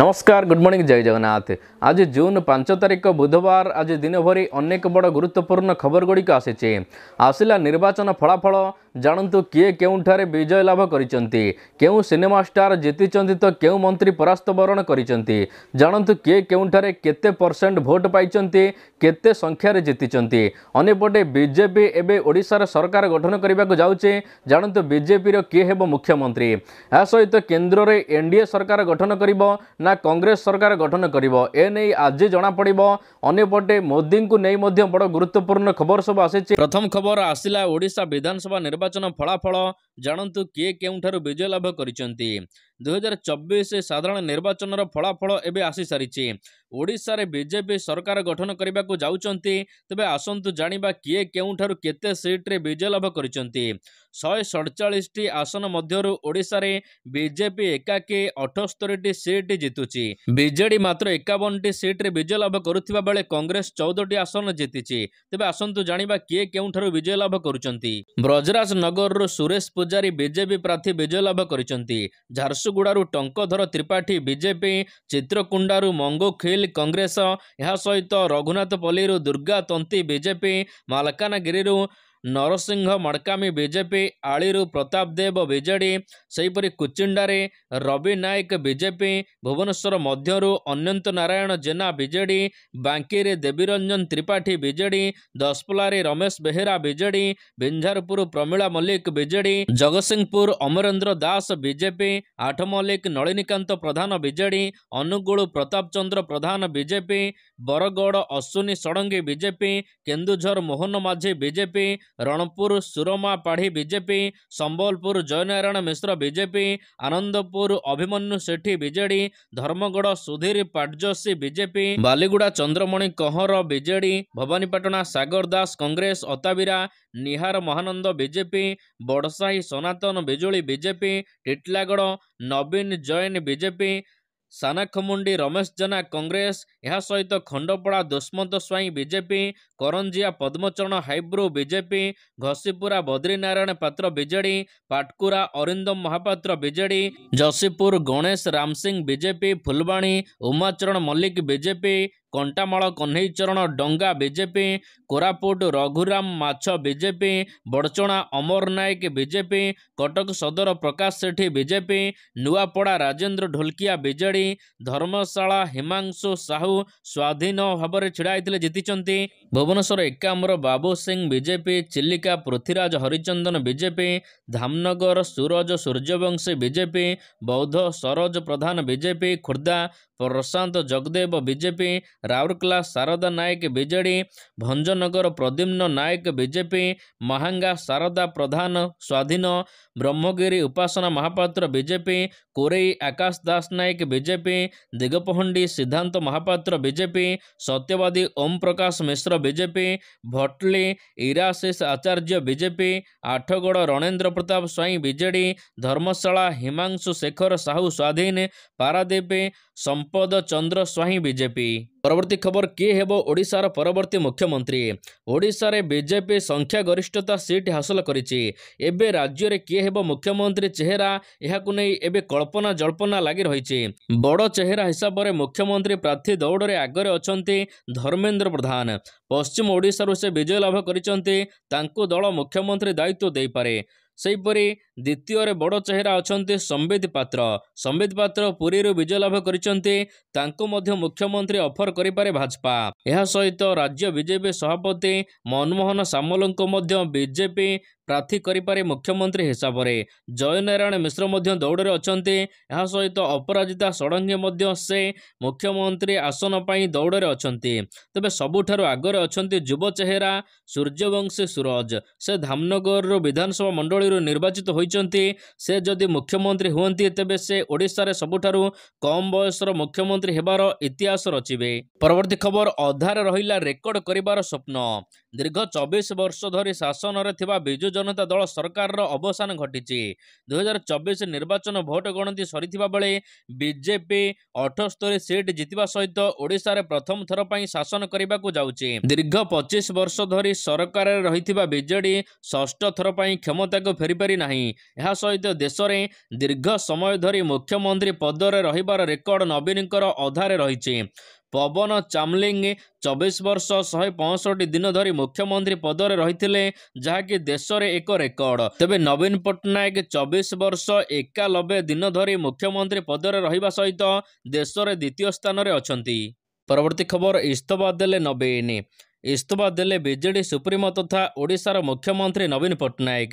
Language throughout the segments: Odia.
ନମସ୍କାର ଗୁଡ଼ ମର୍ଣ୍ଣିଂ ଜୟ ଜଗନ୍ନାଥ ଆଜି ଜୁନ୍ ପାଞ୍ଚ ତାରିଖ ବୁଧବାର ଆଜି ଦିନ ଭରି ଅନେକ ବଡ଼ ଗୁରୁତ୍ୱପୂର୍ଣ୍ଣ ଖବରଗୁଡ଼ିକ ଆସିଛି ଆସିଲା ନିର୍ବାଚନ ଫଳାଫଳ ଜାଣନ୍ତୁ କିଏ କେଉଁଠାରେ ବିଜୟ ଲାଭ କରିଛନ୍ତି କେଉଁ ସିନେମା ଷ୍ଟାର ଜିତିଛନ୍ତି ତ କେଉଁ ମନ୍ତ୍ରୀ ପରାସ୍ତ ବରଣ କରିଛନ୍ତି ଜାଣନ୍ତୁ କିଏ କେଉଁଠାରେ କେତେ ପରସେଣ୍ଟ ଭୋଟ ପାଇଛନ୍ତି କେତେ ସଂଖ୍ୟାରେ ଜିତିଛନ୍ତି ଅନ୍ୟପଟେ ବିଜେପି ଏବେ ଓଡ଼ିଶାରେ ସରକାର ଗଠନ କରିବାକୁ ଯାଉଛି ଜାଣନ୍ତୁ ବିଜେପିର କିଏ ହେବ ମୁଖ୍ୟମନ୍ତ୍ରୀ ଏହା ସହିତ କେନ୍ଦ୍ରରେ ଏନ୍ ଡି ଏ ସରକାର ଗଠନ କରିବ ନା କଂଗ୍ରେସ ସରକାର ଗଠନ କରିବ ଏ ନେଇ ଆଜି ଜଣାପଡ଼ିବ ଅନ୍ୟପଟେ ମୋଦିଙ୍କୁ ନେଇ ମଧ୍ୟ ବଡ଼ ଗୁରୁତ୍ୱପୂର୍ଣ୍ଣ ଖବର ସବୁ ଆସିଛି ପ୍ରଥମ ଖବର ଆସିଲା ଓଡ଼ିଶା ବିଧାନସଭା ନିର୍ବାଚନ ଫଳାଫଳ ଜାଣନ୍ତୁ କିଏ କେଉଁଠାରୁ ବିଜୟ ଲାଭ କରିଛନ୍ତି ଦୁଇହଜାର ଚବିଶ ସାଧାରଣ ନିର୍ବାଚନର ଫଳାଫଳ ଏବେ ଆସିସାରିଛି ଓଡ଼ିଶାରେ ବିଜେପି ସରକାର ଗଠନ କରିବାକୁ ଯାଉଛନ୍ତି ତେବେ ଆସନ୍ତୁ ଜାଣିବା କିଏ କେଉଁଠାରୁ କେତେ ସିଟ୍ରେ ବିଜୟ ଲାଭ କରିଛନ୍ତି ଶହେ ସଡ଼ଚାଳିଶଟି ଆସନ ମଧ୍ୟରୁ ଓଡ଼ିଶାରେ ବିଜେପି ଏକାକୀ ଅଠସ୍ତରୀଟି ସିଟ୍ ଜିତୁଛି ବିଜେଡ଼ି ମାତ୍ର ଏକାବନଟି ସିଟ୍ରେ ବିଜୟ ଲାଭ କରୁଥିବା ବେଳେ କଂଗ୍ରେସ ଚଉଦଟି ଆସନ ଜିତିଛି ତେବେ ଆସନ୍ତୁ ଜାଣିବା କିଏ କେଉଁଠାରୁ ବିଜୟ ଲାଭ କରୁଛନ୍ତି ବ୍ରଜରାଜନଗରରୁ ସୁରେଶ ପୂଜାରୀ ବିଜେପି ପ୍ରାର୍ଥୀ ବିଜୟ ଲାଭ କରିଛନ୍ତି ଝାରସ ଝାରସୁଗୁଡ଼ାରୁ ଟଙ୍କଧର ତ୍ରିପାଠୀ ବିଜେପି ଚିତ୍ରକୁଣ୍ଡାରୁ ମଙ୍ଗୁଖିଲ୍ କଂଗ୍ରେସ ଏହା ସହିତ ରଘୁନାଥପଲ୍ଲୀରୁ ଦୁର୍ଗା ତନ୍ତୀ ବିଜେପି ମାଲକାନଗିରିରୁ ନରସିଂହ ମଡ଼କାମୀ ବିଜେପି ଆଳିରୁ ପ୍ରତାପ ଦେବ ବିଜେଡ଼ି ସେହିପରି କୁଚିଣ୍ଡାରେ ରବି ନାୟକ ବିଜେପି ଭୁବନେଶ୍ୱର ମଧ୍ୟରୁ ଅନନ୍ତ ନାରାୟଣ ଜେନା ବିଜେଡ଼ି ବାଙ୍କିରେ ଦେବୀରଞ୍ଜନ ତ୍ରିପାଠୀ ବିଜେଡ଼ି ଦଶପଲାରେ Ramesh Behera BJD Binjharpur Pramila Mallick BJD Jagatsinghpur Amarendra Das BJP Athmallik Nalinikanta Pradhan BJD Angul Pratap Chandra Pradhan BJP Bargarh Ashwini Sarangi BJP Keonjhar Mohan Majhi BJP Ranpur Surama Padhi BJP Sambalpur Jayanarayan Mishra BJP Anandapur Abhimanyu Sethi BJD Dharmagarh Sudhir Patjoshi BJP Baliguda Chandramani Kanhar BJD Bhawanipatna Sagar Das Congress Atabira Nihar Mahananda BJP Badasahi Sanatan Bijuli BJP Titlagarh Nabin Jain BJP Sanakhemundi Ramesh Jena Congress ଏହା ସହିତ Khandapada Dushmanta Swain BJP Karanjia Padmacharan Haibru BJP Ghasipura Badrinarayan Patra BJD Patkura Arindam Mohapatra BJD Jashipur Ganesh Ramsingh BJP Phulbani Umacharan Mallick BJP Kantamal Kanheicharan ଡଙ୍ଗା BJP Koraput Raghuram Machha BJP Badachana Amar Nayak BJP Cuttack Sadar Prakash Sethi BJP Nuapada Rajendra Dholakia BJD Dharmasala Himanshu Sahu ସ୍ୱାଧୀନ ଭାବରେ ଛିଡ଼ା ହୋଇଥିଲେ ଜିତିଛନ୍ତି Bhubaneswar Ekamra Babu Singh BJP Chilika Prithviraj Harichandan BJP Dhamnagar Suraj Suryavanshi BJP Boudh Saroj Pradhan BJP Khordha Prashant Jagadev BJP Rourkela Sarada Nayak BJD Bhanjanagar Pradyumna Nayak BJP Mahanga Sarada Pradhan ସ୍ୱାଧୀନ ବ୍ରହ୍ମଗିରି ଉପାସନା ମହାପାତ୍ର ବିଜେପି କୋରେଇ ଆକାଶ ଦାସ ନାୟକ ବିଜେପି ଦିଗପହଣ୍ଡି ସିଦ୍ଧାନ୍ତ Mohapatra BJP Satyabadi Om Prakash Mishra BJP Bhatli Irasis Acharya BJP Athagarh Ranendra Pratap Swain BJD Dharmasala Himanshu Sekhar Sahu ସ୍ୱାଧୀନ ପାରାଦୀପ ସମ୍ପଦ ଚନ୍ଦ୍ର ସ୍ୱାଇଁ ବିଜେପି ପରବର୍ତ୍ତୀ ଖବର କିଏ ହେବ ଓଡ଼ିଶାର ପରବର୍ତ୍ତୀ ମୁଖ୍ୟମନ୍ତ୍ରୀ ଓଡ଼ିଶାରେ ବିଜେପି ସଂଖ୍ୟାଗରିଷ୍ଠତା ସିଟ୍ ହାସଲ କରିଛି ଏବେ ରାଜ୍ୟରେ କିଏ ହେବ ମୁଖ୍ୟମନ୍ତ୍ରୀ ଚେହେରା ଏହାକୁ ନେଇ ଏବେ କଳ୍ପନା ଜଳ୍ପନା ଲାଗି ରହିଛି ବଡ଼ ଚେହେରା ହିସାବରେ ମୁଖ୍ୟମନ୍ତ୍ରୀ ପ୍ରାର୍ଥୀ ଦୌଡ଼ରେ ଆଗରେ ଅଛନ୍ତି ଧର୍ମେନ୍ଦ୍ର ପ୍ରଧାନ ପଶ୍ଚିମ ଓଡ଼ିଶାରୁ ସେ ବିଜୟ ଲାଭ କରିଛନ୍ତି ତାଙ୍କୁ ଦଳ ମୁଖ୍ୟମନ୍ତ୍ରୀ ଦାୟିତ୍ୱ ଦେଇପାରେ ସେହିପରି ଦ୍ୱିତୀୟରେ ବଡ଼ ଚେହେରା ଅଛନ୍ତି ସମ୍ବିତ ପାତ୍ର ସମ୍ବିତ ପାତ୍ର ପୁରୀରୁ ବିଜୟ ଲାଭ କରିଛନ୍ତି ତାଙ୍କୁ ମଧ୍ୟ ମୁଖ୍ୟମନ୍ତ୍ରୀ ଅଫର କରିପାରେ ଭାଜପା ଏହା ସହିତ ରାଜ୍ୟ ବିଜେପି ସଭାପତି ମନମୋହନ ସାମଲଙ୍କୁ ମଧ୍ୟ ବିଜେପି ପ୍ରାର୍ଥୀ କରିପାରେ ମୁଖ୍ୟମନ୍ତ୍ରୀ ହିସାବରେ ଜୟନାରାୟଣ ମିଶ୍ର ମଧ୍ୟ ଦୌଡ଼ରେ ଅଛନ୍ତି ଏହା ସହିତ ଅପରାଜିତା ଷଡ଼ଙ୍ଗୀ ମଧ୍ୟ ସେ ମୁଖ୍ୟମନ୍ତ୍ରୀ ଆସନ ପାଇଁ ଦୌଡ଼ରେ ଅଛନ୍ତି ତେବେ ସବୁଠାରୁ ଆଗରେ ଅଛନ୍ତି ଯୁବ ଚେହେରା ସୂର୍ଯ୍ୟବଂଶୀ ସୁରଜ ସେ ଧାମନଗରରୁ ବିଧାନସଭା ମଣ୍ଡଳୀରୁ ନିର୍ବାଚିତ ହୋଇଛନ୍ତି ସେ ଯଦି ମୁଖ୍ୟମନ୍ତ୍ରୀ ହୁଅନ୍ତି ତେବେ ସେ ଓଡ଼ିଶାରେ ସବୁଠାରୁ କମ୍ ବୟସର ମୁଖ୍ୟମନ୍ତ୍ରୀ ହେବାର ଇତିହାସ ରଚିବେ ପରବର୍ତ୍ତୀ ଖବର ଅଧାରେ ରହିଲା ରେକର୍ଡ କରିବାର ସ୍ୱପ୍ନ ଦୀର୍ଘ ଚବିଶ ବର୍ଷ ଧରି ଶାସନରେ ଥିବା ବିଜୁ ଜନତା ଦଳ ସରକାରର ଅବସାନ ଘଟିଛି ଦୁଇହଜାର ଚବିଶ ନିର୍ବାଚନ ଭୋଟ ଗଣତି ସରିଥିବା ବେଳେ ବିଜେପି ଅଠସ୍ତରୀ ସିଟ୍ ଜିତିବା ସହିତ ଓଡ଼ିଶାରେ ପ୍ରଥମ ଥର ପାଇଁ ଶାସନ କରିବାକୁ ଯାଉଛି ଦୀର୍ଘ ପଚିଶ ବର୍ଷ ଧରି ସରକାରରେ ରହିଥିବା ବିଜେଡି ଷଷ୍ଠ ଥର ପାଇଁ କ୍ଷମତାକୁ ଫେରିପାରି ନାହିଁ ଏହା ସହିତ ଦେଶରେ ଦୀର୍ଘ ସମୟ ଧରି ମୁଖ୍ୟମନ୍ତ୍ରୀ ପଦରେ ରହିବାର ରେକର୍ଡ ନବୀନଙ୍କର ଅଧାରେ ରହିଛି ପବନ ଚାମଲିଙ୍ଗ ଚବିଶ ବର୍ଷ ଶହେ ପଞ୍ଚଷଠି ଦିନ ଧରି ମୁଖ୍ୟମନ୍ତ୍ରୀ ପଦରେ ରହିଥିଲେ ଯାହାକି ଦେଶରେ ଏକ ରେକର୍ଡ ତେବେ ନବୀନ ପଟ୍ଟନାୟକ ଚବିଶ ବର୍ଷ ଏକାନବେ ଦିନ ଧରି ମୁଖ୍ୟମନ୍ତ୍ରୀ ପଦରେ ରହିବା ସହିତ ଦେଶରେ ଦ୍ୱିତୀୟ ସ୍ଥାନରେ ଅଛନ୍ତି ପରବର୍ତ୍ତୀ ଖବର ଇସ୍ତଫା ଦେଲେ ନବୀନ ଇସ୍ତଫା ଦେଲେ ବିଜେଡ଼ି ସୁପ୍ରିମୋ ତଥା ଓଡ଼ିଶାର ମୁଖ୍ୟମନ୍ତ୍ରୀ ନବୀନ ପଟ୍ଟନାୟକ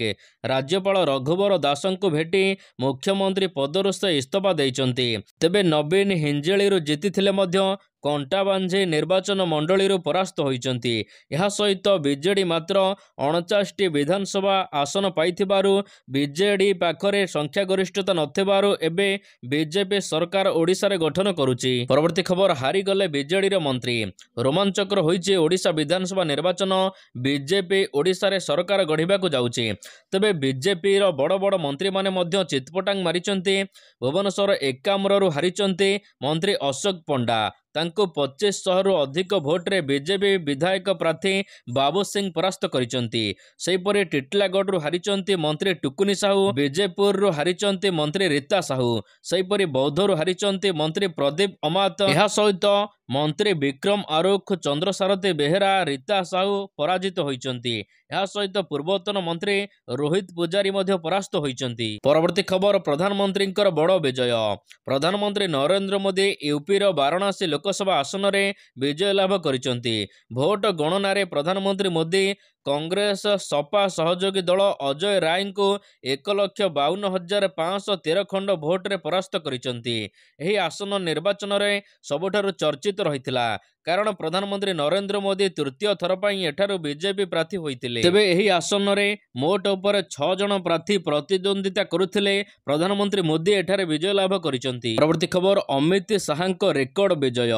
ରାଜ୍ୟପାଳ ରଘୁବର ଦାସଙ୍କୁ ଭେଟି ମୁଖ୍ୟମନ୍ତ୍ରୀ ପଦରୁ ସେ ଇସ୍ତଫା ଦେଇଛନ୍ତି ତେବେ ନବୀନ ହିଞ୍ଜିଳିରୁ ଜିତିଥିଲେ ମଧ୍ୟ କଣ୍ଟାବାଞ୍ଜି ନିର୍ବାଚନ ମଣ୍ଡଳୀରୁ ପରାସ୍ତ ହୋଇଛନ୍ତି ଏହା ସହିତ ବିଜେଡି ମାତ୍ର ଅଣଚାଶଟି ବିଧାନସଭା ଆସନ ପାଇଥିବାରୁ ବିଜେଡି ପାଖରେ ସଂଖ୍ୟାଗରିଷ୍ଠତା ନଥିବାରୁ ଏବେ ବିଜେପି ସରକାର ଓଡ଼ିଶାରେ ଗଠନ କରୁଛି ପରବର୍ତ୍ତୀ ଖବର ହାରିଗଲେ ବିଜେଡିର ମନ୍ତ୍ରୀ ରୋମାଞ୍ଚକର ହୋଇଛି ଓଡ଼ିଶା ବିଧାନସଭା ନିର୍ବାଚନ ବିଜେପି ଓଡ଼ିଶାରେ ସରକାର ଗଢ଼ିବାକୁ ଯାଉଛି ତେବେ ବିଜେପିର ବଡ଼ ବଡ଼ ମନ୍ତ୍ରୀମାନେ ମଧ୍ୟ ଚିତ୍ପଟାଙ୍ଗ ମାରିଛନ୍ତି ଭୁବନେଶ୍ୱର ଏକାମ୍ରରୁ ହାରିଛନ୍ତି ମନ୍ତ୍ରୀ ଅଶୋକ ପଣ୍ଡା ତାଙ୍କୁ ପଚିଶ ଶହରୁ ଅଧିକ ଭୋଟରେ ବିଜେପି ବିଧାୟକ ପ୍ରାର୍ଥୀ ବାବୁ ସିଂ ପରାସ୍ତ କରିଛନ୍ତି ସେହିପରି ଟିଟଲାଗଡ଼ରୁ ହାରିଛନ୍ତି ମନ୍ତ୍ରୀ ଟୁକୁନି ସାହୁ ବିଜେପୁରରୁ ହାରିଛନ୍ତି ମନ୍ତ୍ରୀ ରୀତା ସାହୁ ସେହିପରି ବୌଦ୍ଧରୁ ହାରିଛନ୍ତି ମନ୍ତ୍ରୀ ପ୍ରଦୀପ ଅମାତ ଏହା ସହିତ ମନ୍ତ୍ରୀ ବିକ୍ରମ ଆରୁଖ ଚନ୍ଦ୍ରସାରଥୀ ବେହେରା ରୀତା ସାହୁ ପରାଜିତ ହୋଇଛନ୍ତି ଏହା ସହିତ ପୂର୍ବତନ ମନ୍ତ୍ରୀ ରୋହିତ ପୂଜାରୀ ମଧ୍ୟ ପରାସ୍ତ ହୋଇଛନ୍ତି ପରବର୍ତ୍ତୀ ଖବର ପ୍ରଧାନମନ୍ତ୍ରୀଙ୍କର ବଡ଼ ବିଜୟ ପ୍ରଧାନମନ୍ତ୍ରୀ ନରେନ୍ଦ୍ର ମୋଦି ୟୁପିର ବାରଣାସୀ ଲୋକସଭା ଆସନରେ ବିଜୟ ଲାଭ କରିଛନ୍ତି ଭୋଟ ଗଣନାରେ ପ୍ରଧାନମନ୍ତ୍ରୀ ମୋଦି କଂଗ୍ରେସ ସପା ସହଯୋଗୀ ଦଳ ଅଜୟ ରାୟଙ୍କୁ ଏକ ଲକ୍ଷ ବାଉନ ହଜାର ପାଞ୍ଚଶହ ତେର ଖଣ୍ଡ ଭୋଟରେ ପରାସ୍ତ କରିଛନ୍ତି ଏହି ଆସନ ନିର୍ବାଚନରେ ସବୁଠାରୁ ଚର୍ଚ୍ଚିତ ରହିଥିଲା କାରଣ ପ୍ରଧାନମନ୍ତ୍ରୀ ନରେନ୍ଦ୍ର ମୋଦି ତୃତୀୟ ଥର ପାଇଁ ଏଠାରୁ ବିଜେପି ପ୍ରାର୍ଥୀ ହୋଇଥିଲେ ତେବେ ଏହି ଆସନରେ ମୋଟ ଉପରେ ଛଅ ଜଣ ପ୍ରାର୍ଥୀ ପ୍ରତିଦ୍ୱନ୍ଦ୍ୱିତା କରୁଥିଲେ ପ୍ରଧାନମନ୍ତ୍ରୀ ମୋଦି ଏଠାରେ ବିଜୟ ଲାଭ କରିଛନ୍ତି ପରବର୍ତ୍ତୀ ଖବର ଅମିତ ଶାହାଙ୍କ ରେକର୍ଡ ବିଜୟ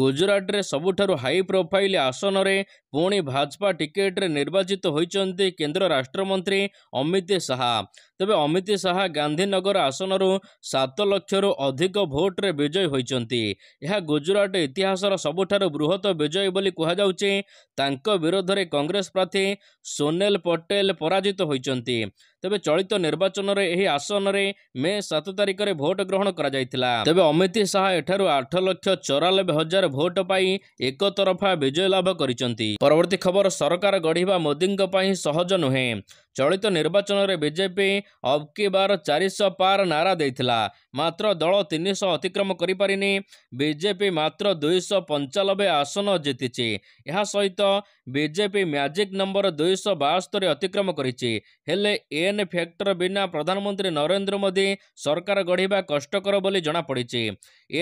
ଗୁଜୁରାଟରେ ସବୁଠାରୁ ହାଇ ପ୍ରୋଫାଇଲ ଆସନରେ ପୁଣି ଭାଜପା ଟିକେଟରେ ନିର୍ବାଚିତ ହୋଇଛନ୍ତି କେନ୍ଦ୍ର ରାଷ୍ଟ୍ରମନ୍ତ୍ରୀ ଅମିତ ଶାହା ତେବେ ଅମିତ ଶାହା ଗାନ୍ଧୀନଗର ଆସନରୁ ସାତ ଲକ୍ଷରୁ ଅଧିକ ଭୋଟରେ ବିଜୟୀ ହୋଇଛନ୍ତି ଏହା ଗୁଜୁରାଟ ଇତିହାସର ସବୁଠାରୁ ବୃହତ ବିଜୟୀ ବୋଲି କୁହାଯାଉଛି ତାଙ୍କ ବିରୋଧରେ କଂଗ୍ରେସ ପ୍ରାର୍ଥୀ ସୋନେଲ ପଟେଲ ପରାଜିତ ହୋଇଛନ୍ତି ତେବେ ଚଳିତ ନିର୍ବାଚନରେ ଏହି ଆସନରେ ମେ ସାତ ତାରିଖରେ ଭୋଟ ଗ୍ରହଣ କରାଯାଇଥିଲା ତେବେ ଅମିତ ଶାହା ଏଠାରୁ ଆଠ ଲକ୍ଷ ଚଉରାନବେ ହଜାର ଭୋଟ ପାଇ ଏକତରଫା ବିଜୟ ଲାଭ କରିଛନ୍ତି ପରବର୍ତ୍ତୀ ଖବର ସରକାର ଗଢ଼ିବା ମୋଦିଙ୍କ ପାଇଁ ସହଜ ନୁହେଁ ଚଳିତ ନିର୍ବାଚନରେ ବିଜେପି ଅବକି ବାର ଚାରିଶହ ପାର ନାରା ଦେଇଥିଲା ମାତ୍ର ଦଳ ତିନିଶହ ଅତିକ୍ରମ କରିପାରିନି ବିଜେପି ମାତ୍ର ଦୁଇଶହ ପଞ୍ଚାନବେ ଆସନ ଜିତିଛି ଏହା ସହିତ ବିଜେପି ମ୍ୟାଜିକ୍ ନମ୍ବର ଦୁଇଶହ ବାସ୍ତରି ଅତିକ୍ରମ କରିଛି ହେଲେ ଏ ଅକ୍ସିଜେନ୍ ଫ୍ୟାକ୍ଟର ବିନା ପ୍ରଧାନମନ୍ତ୍ରୀ ନରେନ୍ଦ୍ର ମୋଦି ସରକାର ଗଢ଼ିବା କଷ୍ଟକର ବୋଲି ଜଣାପଡ଼ିଛି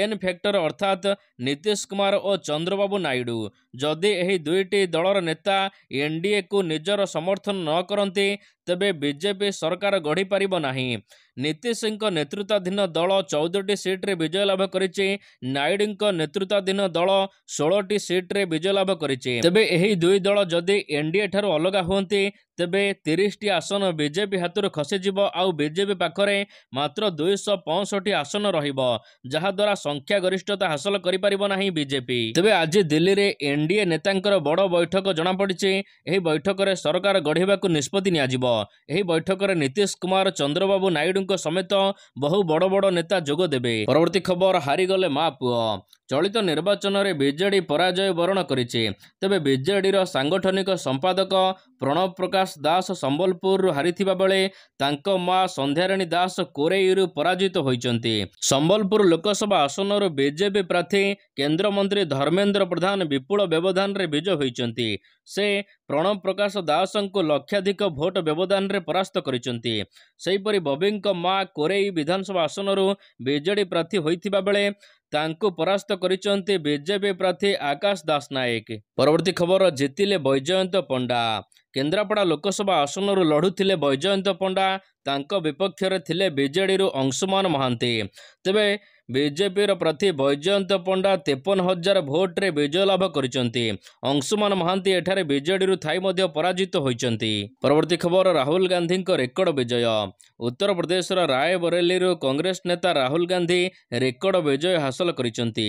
ଏନ୍ ଫ୍ୟାକ୍ଟର ଅର୍ଥାତ୍ ନୀତିଶ କୁମାର ଓ ଚନ୍ଦ୍ରବାବୁ ନାଇଡୁ ଯଦି ଏହି ଦୁଇଟି ଦଳର ନେତା ଏନ୍ଡିଏକୁ ନିଜର ସମର୍ଥନ ନ କରନ୍ତି ତେବେ ବିଜେପି ସରକାର ଗଢ଼ିପାରିବ ନାହିଁ ନୀତିଶଙ୍କ ନେତୃତ୍ୱାଧୀନ ଦଳ ଚଉଦଟି ସିଟ୍ରେ ବିଜୟ ଲାଭ କରିଛି ନାଇଡୁଙ୍କ ନେତୃତ୍ୱାଧୀନ ଦଳ ଷୋହଳଟି ସିଟ୍ରେ ବିଜୟ ଲାଭ କରିଛି ତେବେ ଏହି ଦୁଇ ଦଳ ଯଦି ଏନ୍ଡିଏ ଠାରୁ ଅଲଗା ହୁଅନ୍ତି ତେବେ ତିରିଶଟି ଆସନ ବିଜେପି ହାତରୁ ଖସିଯିବ ଆଉ ବିଜେପି ପାଖରେ ମାତ୍ର ଦୁଇଶହ ପଞ୍ଚଷଠି ଆସନ ରହିବ ଯାହାଦ୍ୱାରା ସଂଖ୍ୟାଗରିଷ୍ଠତା ହାସଲ କରିପାରିବ ନାହିଁ ବିଜେପି ତେବେ ଆଜି ଦିଲ୍ଲୀରେ ଏନ୍ଡିଏ ନେତାଙ୍କର ବଡ଼ ବୈଠକ ଜଣାପଡ଼ିଛି ଏହି ବୈଠକରେ ସରକାର ଗଢ଼ିବାକୁ ନିଷ୍ପତ୍ତି ନିଆଯିବ ଏହି ବୈଠକରେ ନୀତିଶ କୁମାର ଚନ୍ଦ୍ରବାବୁ ନାଇଡୁଙ୍କ ସମେତ ବହୁ ବଡ଼ ବଡ଼ ନେତା ଯୋଗ ଦେବେ ପରବର୍ତ୍ତୀ ଖବର ହାରିଗଲେ ମା ପୁଅ ଚଳିତ ନିର୍ବାଚନରେ ବିଜେଡି ପରାଜୟ ବରଣ କରିଛି ତେବେ ବିଜେଡିର ସାଙ୍ଗଠନିକ ସମ୍ପାଦକ ପ୍ରଣବ ପ୍ରକାଶ ଦାସ ସମ୍ବଲପୁରରୁ ହାରିଥିବା ବେଳେ ତାଙ୍କ ମା ସନ୍ଧ୍ୟାରାଣୀ ଦାସ କୋରେଇରୁ ପରାଜିତ ହୋଇଛନ୍ତି ସମ୍ବଲପୁର ଲୋକସଭା ଆସନରୁ ବିଜେପି ପ୍ରାର୍ଥୀ କେନ୍ଦ୍ରମନ୍ତ୍ରୀ ଧର୍ମେନ୍ଦ୍ର ପ୍ରଧାନ ବିପୁଳ ବ୍ୟବଧାନରେ ବିଜୟ ହୋଇଛନ୍ତି ସେ ପ୍ରଣବ ପ୍ରକାଶ ଦାସଙ୍କୁ ଲକ୍ଷାଧିକ ଭୋଟ ବ୍ୟବଧାନରେ ପରାସ୍ତ କରିଛନ୍ତି ସେହିପରି ବବିଙ୍କ ମା କୋରେଇ ବିଧାନସଭା ଆସନରୁ ବିଜେଡି ପ୍ରାର୍ଥୀ ହୋଇଥିବା ବେଳେ ତାଙ୍କୁ ପରାସ୍ତ କରିଛନ୍ତି ବିଜେପି ପ୍ରାର୍ଥୀ ଆକାଶ ଦାସ ନାୟକ ପରବର୍ତ୍ତୀ ଖବର ଜିତିଲେ ବୈଜୟନ୍ତ ପଣ୍ଡା କେନ୍ଦ୍ରାପଡ଼ା ଲୋକସଭା ଆସନରୁ ଲଢ଼ୁଥିଲେ ବୈଜୟନ୍ତ ପଣ୍ଡା ତାଙ୍କ ବିପକ୍ଷରେ ଥିଲେ ବିଜେଡ଼ିରୁ ଅଂଶୁମାନ ମହାନ୍ତି ତେବେ ବିଜେପିର ପ୍ରାର୍ଥୀ ବୈଜୟନ୍ତ ପଣ୍ଡା ତେପନ ହଜାର ଭୋଟ୍ରେ ବିଜୟ ଲାଭ କରିଛନ୍ତି ଅଂଶୁମାନ ମହାନ୍ତି ଏଠାରେ ବିଜେଡ଼ିରୁ ଥାଇ ମଧ୍ୟ ପରାଜିତ ହୋଇଛନ୍ତି ପରବର୍ତ୍ତୀ ଖବର ରାହୁଲ ଗାନ୍ଧୀଙ୍କ ରେକର୍ଡ ବିଜୟ ଉତ୍ତରପ୍ରଦେଶର ରାୟବରେଲିରୁ କଂଗ୍ରେସ ନେତା ରାହୁଲ ଗାନ୍ଧୀ ରେକର୍ଡ ବିଜୟ ହାସଲ କରିଛନ୍ତି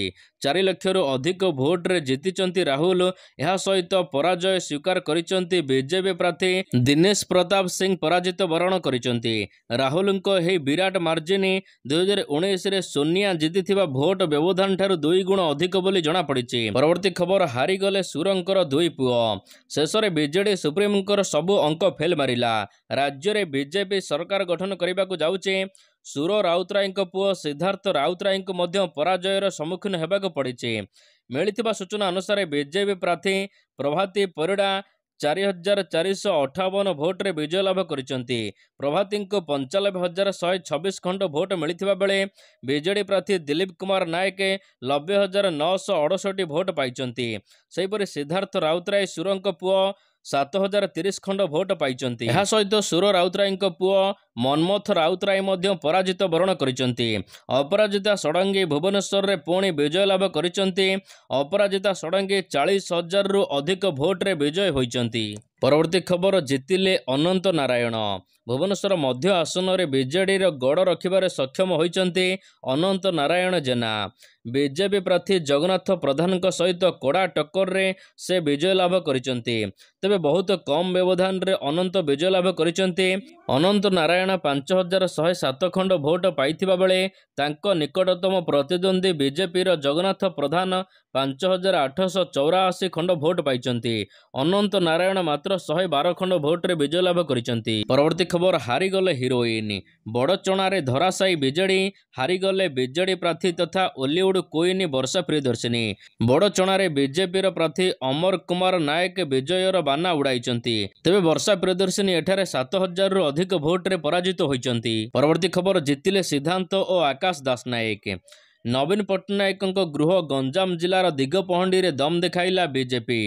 ଚାରି ଲକ୍ଷରୁ ଅଧିକ ଭୋଟ୍ରେ ଜିତିଛନ୍ତି ରାହୁଲ ଏହା ସହିତ ପରାଜୟ ସ୍ୱୀକାର କରିଛନ୍ତି ବିଜେପି ପ୍ରାର୍ଥୀ ଦିନେଶ ପ୍ରତାପ ସିଂ ପରାଜିତ ବରଣ କରିଛନ୍ତି ରାହୁଲଙ୍କ ଏହି ବିରାଟ ଦୁଇ ହଜାର ଉଣେଇଶରେ ସୋନିଆ ସୋନିଆ ଜିତିଥିବା ଭୋଟ ବ୍ୟବଧାନ ଠାରୁ ଦୁଇ ଗୁଣ ଅଧିକ ବୋଲି ଜଣାପଡ଼ିଛି ପରବର୍ତ୍ତୀ ଖବର ହାରିଗଲେ ସୁରଙ୍କର ଦୁଇ ପୁଅ ଶେଷରେ ବିଜେଡି ସୁପ୍ରିମଙ୍କର ସବୁ ଅଙ୍କ ଫେଲ୍ ମାରିଲା ରାଜ୍ୟରେ ବିଜେପି ସରକାର ଗଠନ କରିବାକୁ ଯାଉଛି ସୁର ରାଉତରାୟଙ୍କ ପୁଅ ସିଦ୍ଧାର୍ଥ ରାଉତରାୟଙ୍କୁ ମଧ୍ୟ ପରାଜୟର ସମ୍ମୁଖୀନ ହେବାକୁ ପଡ଼ିଛି ମିଳିଥିବା ସୂଚନା ଅନୁସାରେ ବିଜେପି ପ୍ରାର୍ଥୀ ପ୍ରଭାତୀ ପରିଡ଼ା ଚାରି ହଜାର ଚାରିଶହ ଅଠାବନ ଭୋଟରେ ବିଜୟ ଲାଭ କରିଛନ୍ତି ପ୍ରଭାତୀଙ୍କୁ ପଞ୍ଚାନବେ ହଜାର ଶହେ ଛବିଶ ଖଣ୍ଡ ଭୋଟ ମିଳିଥିବା ବେଳେ ବିଜେଡି ପ୍ରାର୍ଥୀ ଦିଲ୍ଲୀପ କୁମାର ନାୟକ ନବେ ହଜାର ନଅଶହ ଅଠଷଠି ଭୋଟ ପାଇଛନ୍ତି ସେହିପରି ସିଦ୍ଧାର୍ଥ ରାଉତରାୟ ସୁରଙ୍କ ପୁଅ ସାତ ହଜାର ତିରିଶ ଖଣ୍ଡ ଭୋଟ ପାଇଛନ୍ତି ଏହା ସହିତ ସୁର ରାଉତରାୟଙ୍କ ପୁଅ ମନ୍ମଥ ରାଉତରାୟ ମଧ୍ୟ ପରାଜିତ ବରଣ କରିଛନ୍ତି ଅପରାଜିତା ଷଡ଼ଙ୍ଗୀ ଭୁବନେଶ୍ୱରରେ ପୁଣି ବିଜୟ ଲାଭ କରିଛନ୍ତି ଅପରାଜିତା ଷଡ଼ଙ୍ଗୀ ଚାଳିଶ ହଜାରରୁ ଅଧିକ ଭୋଟରେ ବିଜୟ ହୋଇଛନ୍ତି ପରବର୍ତ୍ତୀ ଖବର ଜିତିଲେ ଅନନ୍ତ ନାରାୟଣ ଭୁବନେଶ୍ୱର ମଧ୍ୟ ଆସନରେ ବିଜେଡ଼ିର ଗଡ଼ ରଖିବାରେ ସକ୍ଷମ ହୋଇଛନ୍ତି ଅନନ୍ତ ନାରାୟଣ ଜେନା ବିଜେପି ପ୍ରାର୍ଥୀ ଜଗନ୍ନାଥ ପ୍ରଧାନଙ୍କ ସହିତ କଡ଼ା ଟକ୍କରରେ ସେ ବିଜୟ ଲାଭ କରିଛନ୍ତି ତେବେ ବହୁତ କମ୍ ବ୍ୟବଧାନରେ ଅନନ୍ତ ବିଜୟ ଲାଭ କରିଛନ୍ତି ଅନନ୍ତ ନାରାୟଣ ପାଞ୍ଚ ହଜାର ଶହେ ସାତ ଖଣ୍ଡ ଭୋଟ ପାଇଥିବା ବେଳେ ତାଙ୍କ ନିକଟତମ ପ୍ରତିଦ୍ୱନ୍ଦ୍ୱୀ ବିଜେପିର ଜଗନ୍ନାଥ ପ୍ରଧାନ ପାଞ୍ଚ ହଜାର ଆଠଶହ ଚଉରାଅଶୀ ଖଣ୍ଡ ଭୋଟ ପାଇଛନ୍ତି ଅନନ୍ତ ନାରାୟଣ ମାତ୍ର ମାତ୍ର ଶହେ ବାର ଖଣ୍ଡ ଭୋଟରେ ବିଜୟ ଲାଭ କରିଛନ୍ତି ପରବର୍ତ୍ତୀ ଖବର ହାରିଗଲେ ହିରୋଇନ ବଡ଼ଚଣାରେ ଧରାଶାୟୀ ବିଜେଡି ହାରିଗଲେ ବିଜେଡି ପ୍ରାର୍ଥୀ ତଥା ଓଲିଉଡ କୁଇନ୍ ବର୍ଷା ପ୍ରିୟଦର୍ଶିନୀ ବଡ ଚଣାରେ ବିଜେପିର ପ୍ରାର୍ଥୀ ଅମର କୁମାର ନାୟକ ବିଜୟର ବାନା ଉଡ଼ାଇଛନ୍ତି ତେବେ ବର୍ଷା ପ୍ରିୟଦର୍ଶିନୀ ଏଠାରେ ସାତ ହଜାରରୁ ଅଧିକ ଭୋଟରେ ପରାଜିତ ହୋଇଛନ୍ତି ପରବର୍ତ୍ତୀ ଖବର ଜିତିଲେ ସିଦ୍ଧାନ୍ତ ଓ ଆକାଶ ଦାସ ନାୟକ ନବୀନ ପଟ୍ଟନାୟକଙ୍କ ଗୃହ ଗଞ୍ଜାମ ଜିଲ୍ଲାର ଦିଗପହଣ୍ଡିରେ ଦମ୍ ଦେଖାଇଲା ବିଜେପି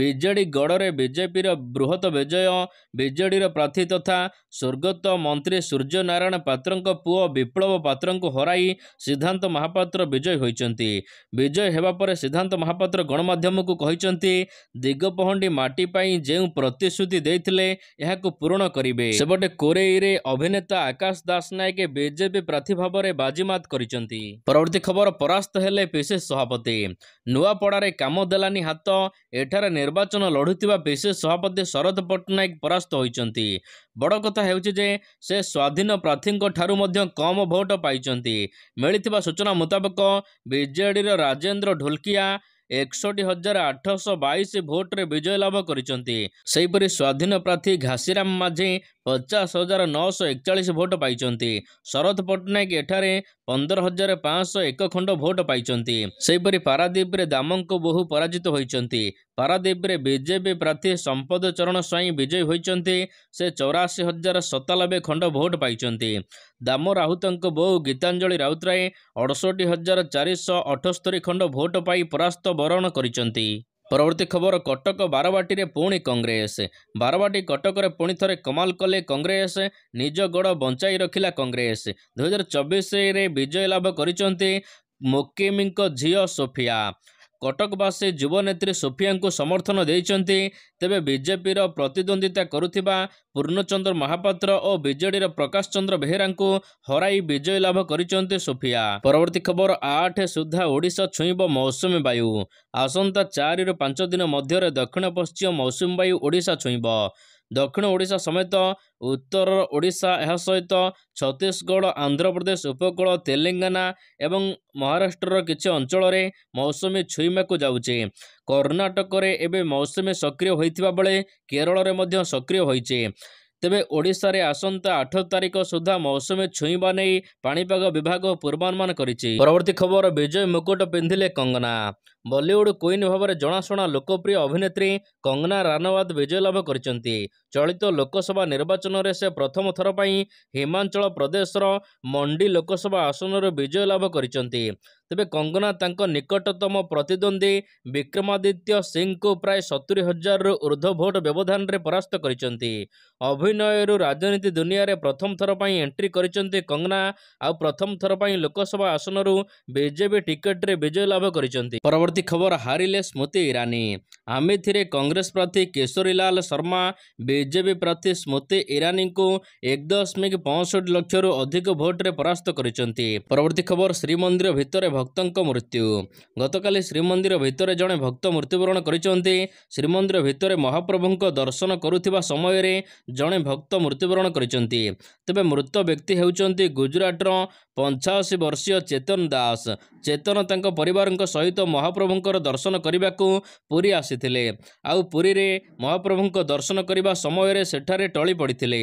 ବିଜେଡ଼ି ଗଡ଼ରେ ବିଜେପିର ବୃହତ ବିଜୟ ବିଜେଡ଼ିର ପ୍ରାର୍ଥୀ ତଥା ସ୍ୱର୍ଗତ ମନ୍ତ୍ରୀ ସୂର୍ଯ୍ୟ ନାରାୟଣ ପାତ୍ରଙ୍କ ପୁଅ ବିପ୍ଳବ ପାତ୍ରଙ୍କୁ ହରାଇ ସିଦ୍ଧାନ୍ତ ମହାପାତ୍ର ବିଜୟୀ ହୋଇଛନ୍ତି ବିଜୟ ହେବା ପରେ ସିଦ୍ଧାନ୍ତ ମହାପାତ୍ର ଗଣମାଧ୍ୟମକୁ କହିଛନ୍ତି ଦିଗପହଣ୍ଡି ମାଟି ପାଇଁ ଯେଉଁ ପ୍ରତିଶ୍ରୁତି ଦେଇଥିଲେ ଏହାକୁ ପୂରଣ କରିବେ ସେପଟେ କୋରେଇରେ ଅଭିନେତା ଆକାଶ ଦାସ ନାୟକ ବିଜେପି ପ୍ରାର୍ଥୀ ଭାବରେ ବାଜିମାତ କରିଛନ୍ତି ପରବର୍ତ୍ତୀ ଖବର ପରାସ୍ତ ହେଲେ ପିସିସି ସଭାପତି ନୂଆପଡ଼ାରେ କାମ ଦେଲାନି ହାତ ଏଠାରେ ନିର୍ବାଚନ ଲଢ଼ୁଥିବା ପିସିସି ସଭାପତି ଶରଦ ପଟ୍ଟନାୟକ ପରାସ୍ତ ହୋଇଛନ୍ତି ବଡ଼ କଥା ହେଉଛି ଯେ ସେ ସ୍ୱାଧୀନ ପ୍ରାର୍ଥୀଙ୍କଠାରୁ ମଧ୍ୟ କମ୍ ଭୋଟ୍ ପାଇଛନ୍ତି ମିଳିଥିବା ସୂଚନା ମୁତାବକ ବିଜେଡ଼ିର ରାଜେନ୍ଦ୍ର ଢୋଲକିଆ ଏକଷଠି ହଜାର ଆଠଶହ ବାଇଶ ଭୋଟରେ ବିଜୟ ଲାଭ କରିଛନ୍ତି ସେହିପରି ସ୍ୱାଧୀନ ପ୍ରାର୍ଥୀ ଘାସିରାମ ମାଝୀ ପଚାଶ ହଜାର ନଅଶହ ଏକଚାଳିଶ ଭୋଟ ପାଇଛନ୍ତି ଶରଦ ପଟ୍ଟନାୟକ ଏଠାରେ ପନ୍ଦର ହଜାର ପାଞ୍ଚଶହ ଏକ ଖଣ୍ଡ ଭୋଟ ପାଇଛନ୍ତି ସେହିପରି ପାରାଦୀପରେ ଦାମଙ୍କ ବହୁ ପରାଜିତ ହୋଇଛନ୍ତି ପାରାଦୀପରେ ବିଜେପି ପ୍ରାର୍ଥୀ ସମ୍ପଦ ଚରଣ ସ୍ୱାଇଁ ବିଜୟୀ ହୋଇଛନ୍ତି ସେ ଚଉରାଅଶୀ ହଜାର ସତାନବେ ଖଣ୍ଡ ଭୋଟ ପାଇଛନ୍ତି ଦାମ ରାଉତଙ୍କ ବୋଉ ଗୀତାଞ୍ଜଳି ରାଉତରାୟ ଅଠଷଠି ହଜାର ଚାରିଶହ ଅଠସ୍ତରୀ ଖଣ୍ଡ ଭୋଟ ପାଇ ପରାସ୍ତ ବରଣ କରିଛନ୍ତି ପରବର୍ତ୍ତୀ ଖବର କଟକ ବାରବାଟୀରେ ପୁଣି କଂଗ୍ରେସ ବାରବାଟୀ କଟକରେ ପୁଣି ଥରେ କମାଲ କଲେ କଂଗ୍ରେସ ନିଜ ଗୋଡ଼ ବଞ୍ଚାଇ ରଖିଲା କଂଗ୍ରେସ ଦୁଇ ହଜାର ଚବିଶରେ ବିଜୟ ଲାଭ କରିଛନ୍ତି ମୋକିମିଙ୍କ ଝିଅ ସୋଫିଆ କଟକବାସୀ ଯୁବନେତ୍ରୀ ସୋଫିଆଙ୍କୁ ସମର୍ଥନ ଦେଇଛନ୍ତି ତେବେ ବିଜେପିର ପ୍ରତିଦ୍ୱନ୍ଦ୍ୱିତା କରୁଥିବା ପୂର୍ଣ୍ଣଚନ୍ଦ୍ର ମହାପାତ୍ର ଓ ବିଜେଡ଼ିର ପ୍ରକାଶ ଚନ୍ଦ୍ର ବେହେରାଙ୍କୁ ହରାଇ ବିଜୟ ଲାଭ କରିଛନ୍ତି ସୋଫିଆ ପରବର୍ତ୍ତୀ ଖବର ଆଠ ସୁଦ୍ଧା ଓଡ଼ିଶା ଛୁଇଁବ ମୌସୁମୀ ବାୟୁ ଆସନ୍ତା ଚାରିରୁ ପାଞ୍ଚ ଦିନ ମଧ୍ୟରେ ଦକ୍ଷିଣ ପଶ୍ଚିମ ମୌସୁମୀ ବାୟୁ ଓଡ଼ିଶା ଛୁଇଁବ ଦକ୍ଷିଣ ଓଡ଼ିଶା ସମେତ ଉତ୍ତର ଓଡ଼ିଶା ଏହା ସହିତ ଛତିଶଗଡ଼ ଆନ୍ଧ୍ରପ୍ରଦେଶ ଉପକୂଳ ତେଲେଙ୍ଗାନା ଏବଂ ମହାରାଷ୍ଟ୍ରର କିଛି ଅଞ୍ଚଳରେ ମୌସୁମୀ ଛୁଇଁବାକୁ ଯାଉଛି କର୍ଣ୍ଣାଟକରେ ଏବେ ମୌସୁମୀ ସକ୍ରିୟ ହୋଇଥିବା ବେଳେ କେରଳରେ ମଧ୍ୟ ସକ୍ରିୟ ହୋଇଛି ତେବେ ଓଡ଼ିଶାରେ ଆସନ୍ତା ଆଠ ତାରିଖ ସୁଦ୍ଧା ମୌସୁମୀ ଛୁଇଁବା ନେଇ ପାଣିପାଗ ବିଭାଗ ପୂର୍ବାନୁମାନ କରିଛି ପରବର୍ତ୍ତୀ ଖବର ବିଜୟ ମୁକୁଟ ପିନ୍ଧିଲେ କଙ୍ଗନା ବଲିଉଡ କୁଇନ୍ ଭାବରେ ଜଣାଶୁଣା ଲୋକପ୍ରିୟ ଅଭିନେତ୍ରୀ କଙ୍ଗନା ରାନାୱାତ ବିଜୟ ଲାଭ କରିଛନ୍ତି ଚଳିତ ଲୋକସଭା ନିର୍ବାଚନରେ ସେ ପ୍ରଥମ ଥର ପାଇଁ ହିମାଚଳ ପ୍ରଦେଶର ମଣ୍ଡି ଲୋକସଭା ଆସନରୁ ବିଜୟ ଲାଭ କରିଛନ୍ତି ତେବେ କଙ୍ଗନା ତାଙ୍କ ନିକଟତମ ପ୍ରତିଦ୍ୱନ୍ଦ୍ୱୀ ବିକ୍ରମାଦିତ୍ୟ ସିଂଙ୍କୁ ପ୍ରାୟ ସତୁରି ହଜାରରୁ ଉର୍ଦ୍ଧ୍ୱ ଭୋଟ ବ୍ୟବଧାନରେ ପରାସ୍ତ କରିଛନ୍ତି ଅଭିନୟରୁ ରାଜନୀତି ଦୁନିଆରେ ପ୍ରଥମ ଥର ପାଇଁ ଏଣ୍ଟ୍ରି କରିଛନ୍ତି କଙ୍ଗନା ଆଉ ପ୍ରଥମ ଥର ପାଇଁ ଲୋକସଭା ଆସନରୁ ବିଜେପି ଟିକେଟରେ ବିଜୟ ଲାଭ କରିଛନ୍ତି ପରବର୍ତ୍ତୀ ପରବର୍ତ୍ତୀ ଖବର ହାରିଲେ ସ୍ମୃତି ଇରାନୀ ଆମେଥିରେ କଂଗ୍ରେସ ପ୍ରାର୍ଥୀ କେଶରୀ ଲାଲ ଶର୍ମା ବିଜେପି ପ୍ରାର୍ଥୀ ସ୍ମୃତି ଇରାନୀଙ୍କୁ ଏକ ଦଶମିକ ପଞ୍ଚଷଠି ଲକ୍ଷରୁ ଅଧିକ ଭୋଟରେ ପରାସ୍ତ କରିଛନ୍ତି ପରବର୍ତ୍ତୀ ଖବର ଶ୍ରୀମନ୍ଦିର ଭିତରେ ଭକ୍ତଙ୍କ ମୃତ୍ୟୁ ଗତକାଲି ଶ୍ରୀମନ୍ଦିର ଭିତରେ ଜଣେ ଭକ୍ତ ମୃତ୍ୟୁବରଣ କରିଛନ୍ତି ଶ୍ରୀମନ୍ଦିର ଭିତରେ ମହାପ୍ରଭୁଙ୍କ ଦର୍ଶନ କରୁଥିବା ସମୟରେ ଜଣେ ଭକ୍ତ ମୃତ୍ୟୁବରଣ କରିଛନ୍ତି ତେବେ ମୃତ ବ୍ୟକ୍ତି ହେଉଛନ୍ତି ଗୁଜୁରାଟର ପଞ୍ଚାଅଶୀ ବର୍ଷୀୟ ଚେତନ ଦାସ ଚେତନ ତାଙ୍କ ପରିବାରଙ୍କ ସହିତ ମହାପ୍ରଭୁଙ୍କର ଦର୍ଶନ କରିବାକୁ ପୁରୀ ଆସିଥିଲେ ଆଉ ପୁରୀରେ ମହାପ୍ରଭୁଙ୍କ ଦର୍ଶନ କରିବା ସମୟରେ ସେଠାରେ ଟଳି ପଡ଼ିଥିଲେ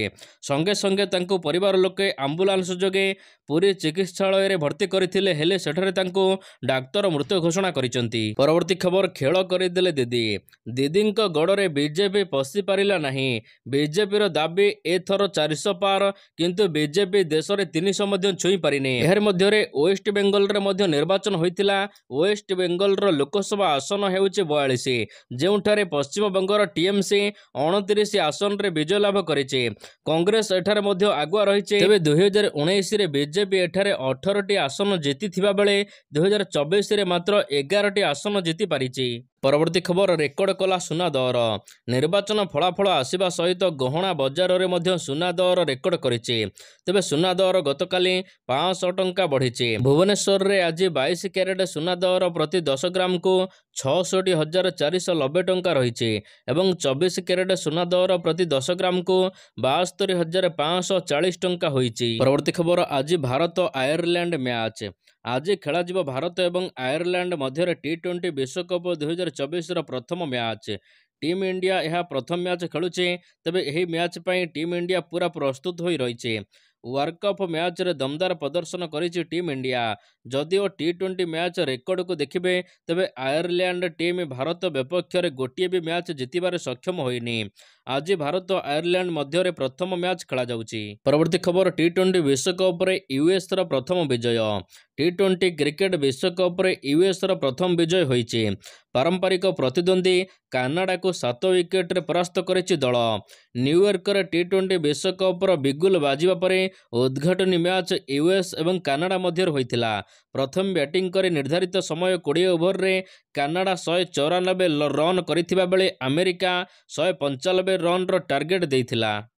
ସଙ୍ଗେ ସଙ୍ଗେ ତାଙ୍କୁ ପରିବାର ଲୋକେ ଆମ୍ବୁଲାନ୍ସ ଯୋଗେ ପୁରୀ ଚିକିତ୍ସାଳୟରେ ଭର୍ତ୍ତି କରିଥିଲେ ହେଲେ ସେଠାରେ ତାଙ୍କୁ ଡାକ୍ତର ମୃତ୍ୟୁ ଘୋଷଣା କରିଛନ୍ତି ପରବର୍ତ୍ତୀ ଖବର ଖେଳ କରିଦେଲେ ଦିଦି ଦିଦିଙ୍କ ଗୋଡ଼ରେ ବିଜେପି ପଶିପାରିଲା ନାହିଁ ବିଜେପିର ଦାବି ଏଥର ଚାରିଶହ ପାର କିନ୍ତୁ ବିଜେପି ଦେଶରେ ତିନିଶହ ମଧ୍ୟ ଛୁଇଁପାରି ହୋଇନି ଏହାରି ମଧ୍ୟରେ ୱେଷ୍ଟ ବେଙ୍ଗଲରେ ମଧ୍ୟ ନିର୍ବାଚନ ହୋଇଥିଲା ୱେଷ୍ଟ ବେଙ୍ଗଲର ଲୋକସଭା ଆସନ ହେଉଛି ବୟାଳିଶ ଯେଉଁଠାରେ ପଶ୍ଚିମବଙ୍ଗର ଟିଏମ୍ସି ଅଣତିରିଶ ଆସନରେ ବିଜୟ ଲାଭ କରିଛି କଂଗ୍ରେସ ଏଠାରେ ମଧ୍ୟ ଆଗୁଆ ରହିଛି ଏବେ ଦୁଇହଜାର ଉଣେଇଶରେ ବିଜେପି ଏଠାରେ ଅଠରଟି ଆସନ ଜିତିଥିବା ବେଳେ ଦୁଇ ହଜାର ଚବିଶରେ ମାତ୍ର ଏଗାରଟି ଆସନ ଜିତିପାରିଛି ପରବର୍ତ୍ତୀ ଖବର ରେକର୍ଡ କଲା ସୁନା ଦର ନିର୍ବାଚନ ଫଳାଫଳ ଆସିବା ସହିତ ଗହଣା ବଜାରରେ ମଧ୍ୟ ସୁନା ଦର ରେକର୍ଡ କରିଛି ତେବେ ସୁନା ଦର ଗତକାଲି ପାଞ୍ଚ ପାଞ୍ଚଶହ ଟଙ୍କା ବଢ଼ିଛି ଭୁବନେଶ୍ୱରରେ ଆଜି ବାଇଶ କ୍ୟାରେଟ୍ ସୁନା ଦର ପ୍ରତି ଦଶ ଗ୍ରାମକୁ ଛଅଷଠି ହଜାର ଚାରିଶହ ନବେ ଟଙ୍କା ରହିଛି ଏବଂ ଚବିଶ କ୍ୟାରେଟ୍ ସୁନା ଦର ପ୍ରତି ଦଶ ଗ୍ରାମକୁ ବାସ୍ତରୀ ହଜାର ପାଞ୍ଚଶହ ଚାଳିଶ ଟଙ୍କା ହୋଇଛି ପରବର୍ତ୍ତୀ ଖବର ଆଜି ଭାରତ ଆୟରଲ୍ୟାଣ୍ଡ ମ୍ୟାଚ୍ ଆଜି ଖେଳାଯିବ ଭାରତ ଏବଂ ଆୟରଲ୍ୟାଣ୍ଡ ମଧ୍ୟରେ ଟି ଟ୍ୱେଣ୍ଟି ବିଶ୍ୱକପ୍ ଦୁଇହଜାର ଚବିଶର ପ୍ରଥମ ମ୍ୟାଚ୍ ଟିମ୍ ଇଣ୍ଡିଆ ଏହା ପ୍ରଥମ ମ୍ୟାଚ୍ ଖେଳୁଛି ତେବେ ଏହି ମ୍ୟାଚ୍ ପାଇଁ ଟିମ୍ ଇଣ୍ଡିଆ ପୁରା ପ୍ରସ୍ତୁତ ହୋଇ ରହିଛି ୱାର୍ଲଡକପ୍ ମ୍ୟାଚ୍ରେ ଦମଦାର ପ୍ରଦର୍ଶନ କରିଛି ଟିମ୍ ଇଣ୍ଡିଆ ଯଦିଓ ଟି ଟ୍ୱେଣ୍ଟି ମ୍ୟାଚ୍ ରେକର୍ଡକୁ ଦେଖିବେ ତେବେ ଆୟର୍ଲ୍ୟାଣ୍ଡ ଟିମ୍ ଭାରତ ବିପକ୍ଷରେ ଗୋଟିଏ ବି ମ୍ୟାଚ୍ ଜିତିବାରେ ସକ୍ଷମ ହୋଇନି ଆଜି ଭାରତ ଆୟାରଲ୍ୟାଣ୍ଡ ମଧ୍ୟରେ ପ୍ରଥମ ମ୍ୟାଚ୍ ଖେଳାଯାଉଛି ପରବର୍ତ୍ତୀ ଖବର ଟି ଟ୍ୱେଣ୍ଟି ବିଶ୍ୱକପ୍ରେ ୟୁଏସ୍ର ପ୍ରଥମ ବିଜୟ ଟି ଟ୍ୱେଣ୍ଟି କ୍ରିକେଟ୍ ବିଶ୍ୱକପ୍ରେ ୟୁଏସ୍ର ପ୍ରଥମ ବିଜୟ ହୋଇଛି ପାରମ୍ପରିକ ପ୍ରତିଦ୍ୱନ୍ଦ୍ୱୀ କାନାଡ଼ାକୁ ସାତ ୱିକେଟ୍ରେ ପରାସ୍ତ କରିଛି ଦଳ ନ୍ୟୁୟର୍କରେ ଟି ଟ୍ୱେଣ୍ଟି ବିଶ୍ୱକପ୍ର ବିଗୁଲ ବାଜିବା ପରେ ଉଦ୍ଘାଟନୀ ମ୍ୟାଚ୍ ୟୁଏସ୍ ଏବଂ କାନାଡ଼ା ମଧ୍ୟରେ ହୋଇଥିଲା ପ୍ରଥମ ବ୍ୟାଟିଂ କରି ନିର୍ଦ୍ଧାରିତ ସମୟ କୋଡ଼ିଏ ଓଭରରେ କାନାଡ଼ା ଶହେ ଚଉରାନବେ ରନ୍ କରିଥିବା ବେଳେ ଆମେରିକା ଶହେ ପଞ୍ଚାନବେ ରନ୍ର ଟାର୍ଗେଟ୍ ଦେଇଥିଲା